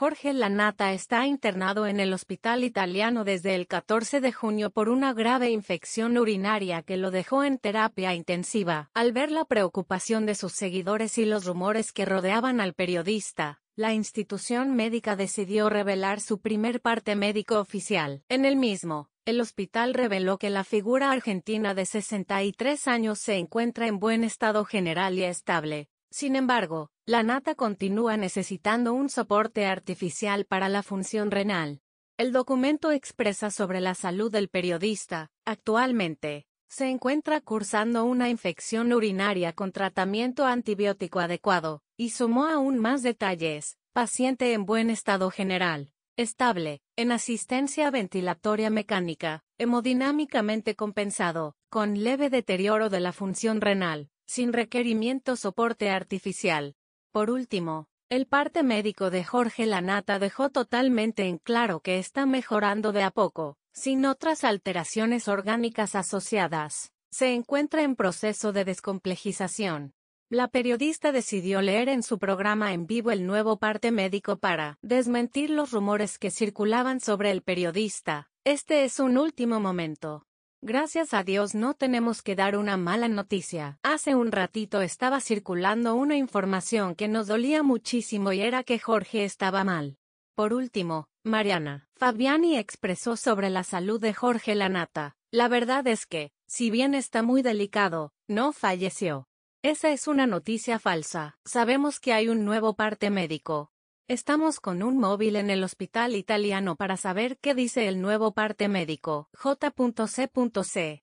Jorge Lanata está internado en el hospital italiano desde el 14 de junio por una grave infección urinaria que lo dejó en terapia intensiva. Al ver la preocupación de sus seguidores y los rumores que rodeaban al periodista, la institución médica decidió revelar su primer parte médico oficial. En el mismo, el hospital reveló que la figura argentina de 63 años se encuentra en buen estado general y estable. Sin embargo, la nata continúa necesitando un soporte artificial para la función renal. El documento expresa sobre la salud del periodista. Actualmente, se encuentra cursando una infección urinaria con tratamiento antibiótico adecuado, y sumó aún más detalles, paciente en buen estado general, estable, en asistencia ventilatoria mecánica, hemodinámicamente compensado, con leve deterioro de la función renal, sin requerimiento soporte artificial. Por último, el parte médico de Jorge Lanata dejó totalmente en claro que está mejorando de a poco, sin otras alteraciones orgánicas asociadas. Se encuentra en proceso de descomplejización. La periodista decidió leer en su programa en vivo el nuevo parte médico para desmentir los rumores que circulaban sobre el periodista. Este es un último momento. Gracias a Dios no tenemos que dar una mala noticia. Hace un ratito estaba circulando una información que nos dolía muchísimo y era que Jorge estaba mal. Por último, Mariana Fabiani expresó sobre la salud de Jorge Lanata. La verdad es que, si bien está muy delicado, no falleció. Esa es una noticia falsa. Sabemos que hay un nuevo parte médico, Estamos con un móvil en el hospital italiano para saber qué dice el nuevo parte médico. J.C.C.